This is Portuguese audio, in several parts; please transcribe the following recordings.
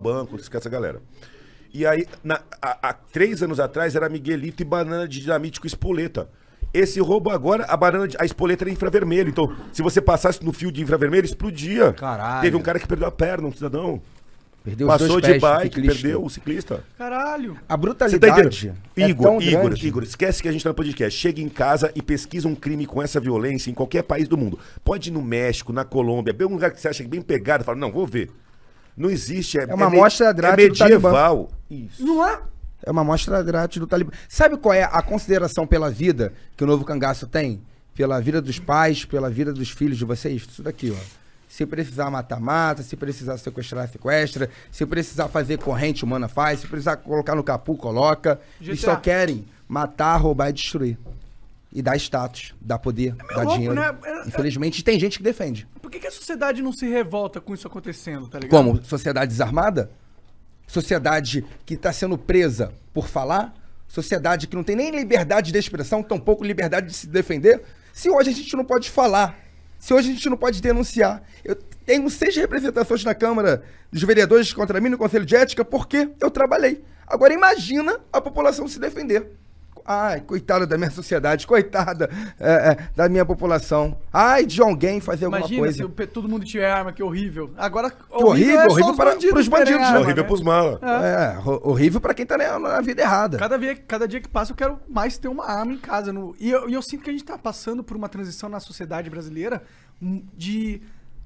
banco, esquece essa galera. E aí, na, há, três anos atrás, era Miguelito e banana de dinamite com espoleta. Esse roubo agora, a banana, de, a espoleta era infravermelho. Então, se você passasse no fio de infravermelho, explodia. Caralho. Teve um cara que perdeu a perna, um cidadão. Perdeu Passou os dois de bike, ciclista. perdeu o ciclista. Caralho. A tá brutalidade. Tá é Igor, Igor, grande. Igor, esquece que a gente tá no podcast. Chega em casa e pesquisa um crime com essa violência em qualquer país do mundo. Pode ir no México, na Colômbia, bem um lugar que você acha é bem pegado, fala, não, vou ver. Não existe. É, é uma amostra é, é medieval. Isso. Não é? É uma amostra grátis do Talibã. Sabe qual é a consideração pela vida que o novo cangaço tem? Pela vida dos pais, pela vida dos filhos de vocês? Isso daqui, ó. Se precisar matar, mata. Se precisar sequestrar, sequestra. Se precisar fazer corrente humana, faz. Se precisar colocar no capu, coloca. GTA. só querem matar, roubar e destruir e dá status, dá poder, é dá louco, dinheiro. Né? É, é- Infelizmente, é... tem gente que defende. Por que, que, a sociedade não se revolta com isso acontecendo, tá ligado? Como? Sociedade desarmada? Sociedade que está sendo presa por falar? Sociedade que não tem nem liberdade de expressão, tampouco liberdade de se defender? Se hoje a gente não pode falar, se hoje a gente não pode denunciar. Eu tenho seis representações na Câmara dos Vereadores contra mim no Conselho de Ética porque eu trabalhei. Agora imagina a população se defender. Ai, coitada da minha sociedade, coitada é, é, da minha população. Ai, de alguém fazer alguma Imagina coisa. Imagina se todo mundo tiver arma, que horrível. Agora, horrível, horrível, é horrível para, os bandidos. horrível para né? os malas. É. é horrível para quem tá na, na, vida errada. Cada, via, cada dia que passa, eu quero mais ter uma arma em casa. No, e, eu, e eu sinto que a gente está passando por uma transição na sociedade brasileira hum, de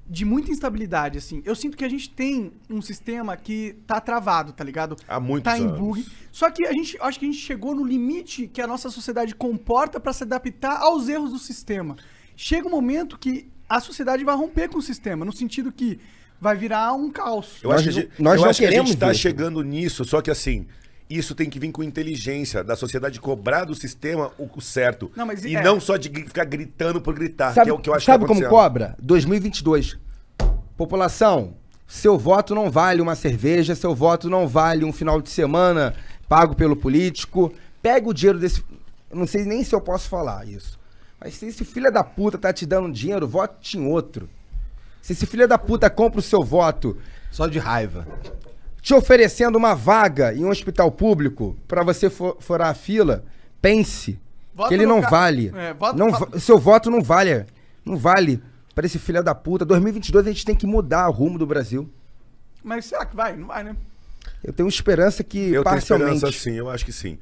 de muita instabilidade, assim. Eu sinto que a gente tem um sistema que tá travado, tá ligado? Há muitos Tá em anos. bug. Só que a gente, acho que a gente chegou no limite que a nossa sociedade comporta para se adaptar aos erros do sistema. Chega um momento que a sociedade vai romper com o sistema, no sentido que vai virar um caos. Eu acho que, nós não a queremos gente tá chegando nisso, só que assim, isso tem que vir com inteligência da sociedade cobrar do sistema o certo. Não, mas, e é... não só de ficar gritando por gritar, sabe, que é o que eu acho sabe que Sabe tá como cobra? 2022. População, seu voto não vale uma cerveja, seu voto não vale um final de semana pago pelo político. Pega o dinheiro desse. Não sei nem se eu posso falar isso. Mas se esse filho da puta tá te dando dinheiro, vote em outro. Se esse filho da puta compra o seu voto. Só de raiva te oferecendo uma vaga em um hospital público para você for, furar a fila, pense voto que ele não ca... vale. É, voto, não, voto... Seu voto não vale. Não vale para esse filho da puta. 2022 a gente tem que mudar o rumo do Brasil. Mas será que vai? Não vai, né? Eu tenho esperança que eu parcialmente. Tenho esperança, sim, eu acho que sim.